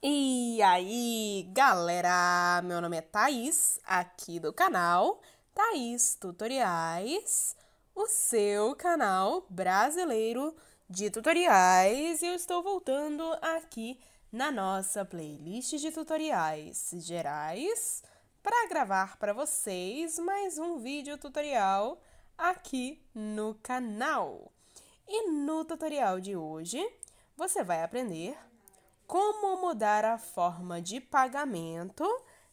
E aí, galera! Meu nome é Thaís, aqui do canal Thaís Tutoriais, o seu canal brasileiro de tutoriais. E eu estou voltando aqui na nossa playlist de tutoriais gerais para gravar para vocês mais um vídeo tutorial aqui no canal. E no tutorial de hoje, você vai aprender como mudar a forma de pagamento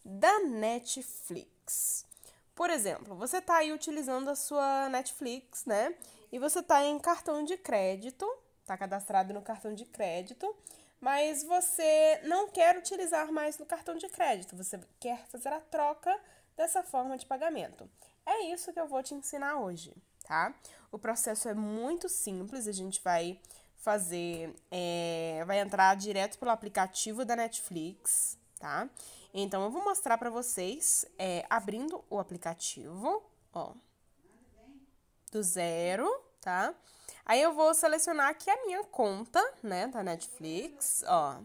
da Netflix. Por exemplo, você está aí utilizando a sua Netflix, né? E você está em cartão de crédito, está cadastrado no cartão de crédito, mas você não quer utilizar mais no cartão de crédito, você quer fazer a troca dessa forma de pagamento. É isso que eu vou te ensinar hoje, tá? O processo é muito simples, a gente vai fazer. É, vai entrar direto pelo aplicativo da Netflix, tá? Então eu vou mostrar para vocês é, abrindo o aplicativo, ó, do zero, tá? Aí eu vou selecionar aqui a minha conta, né, da Netflix, ó.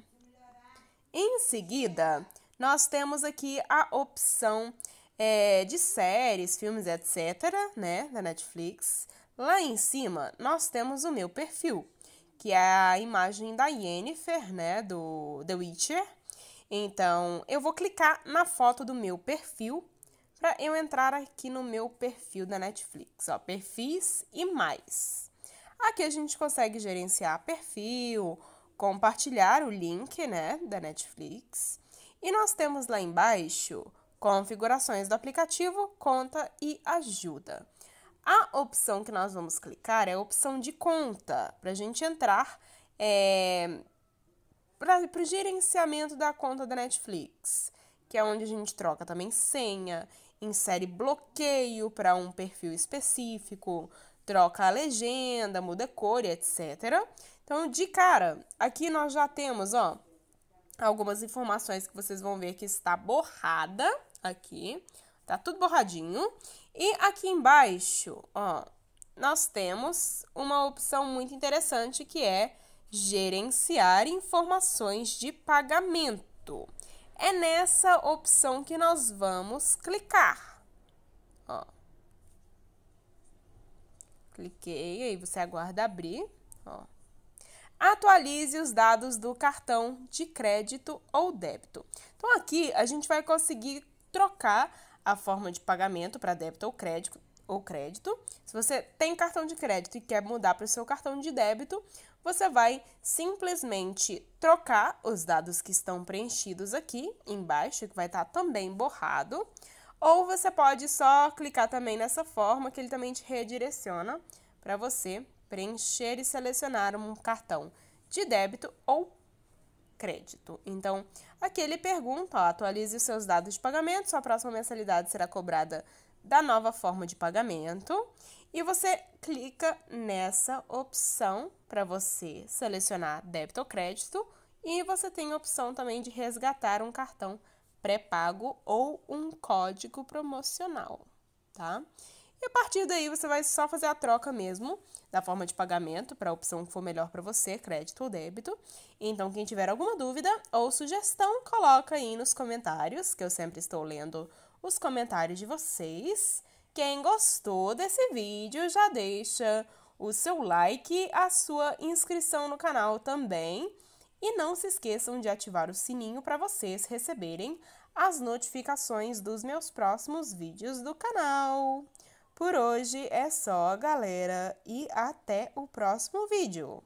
Em seguida, nós temos aqui a opção é, de séries, filmes, etc., né, da Netflix. Lá em cima, nós temos o meu perfil que é a imagem da Yennefer, né, do The Witcher. Então, eu vou clicar na foto do meu perfil para eu entrar aqui no meu perfil da Netflix, ó, perfis e mais. Aqui a gente consegue gerenciar perfil, compartilhar o link, né, da Netflix. E nós temos lá embaixo configurações do aplicativo, conta e ajuda. A opção que nós vamos clicar é a opção de conta, para a gente entrar é, para o gerenciamento da conta da Netflix, que é onde a gente troca também senha, insere bloqueio para um perfil específico, troca a legenda, muda a cor, etc. Então, de cara, aqui nós já temos, ó, algumas informações que vocês vão ver que está borrada aqui. Tá tudo borradinho. E aqui embaixo, ó, nós temos uma opção muito interessante que é gerenciar informações de pagamento. É nessa opção que nós vamos clicar. Ó. Cliquei, aí você aguarda abrir. Ó. Atualize os dados do cartão de crédito ou débito. Então, aqui a gente vai conseguir trocar a forma de pagamento para débito ou crédito, ou crédito. Se você tem cartão de crédito e quer mudar para o seu cartão de débito, você vai simplesmente trocar os dados que estão preenchidos aqui embaixo, que vai estar tá também borrado, ou você pode só clicar também nessa forma que ele também te redireciona para você preencher e selecionar um cartão de débito ou crédito. Então, aqui ele pergunta, ó, atualize os seus dados de pagamento, sua próxima mensalidade será cobrada da nova forma de pagamento. E você clica nessa opção para você selecionar débito ou crédito. E você tem a opção também de resgatar um cartão pré-pago ou um código promocional, tá? E a partir daí você vai só fazer a troca mesmo da forma de pagamento para a opção que for melhor para você, crédito ou débito. Então, quem tiver alguma dúvida ou sugestão, coloca aí nos comentários, que eu sempre estou lendo os comentários de vocês. Quem gostou desse vídeo, já deixa o seu like, a sua inscrição no canal também. E não se esqueçam de ativar o sininho para vocês receberem as notificações dos meus próximos vídeos do canal. Por hoje é só, galera, e até o próximo vídeo.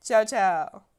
Tchau, tchau!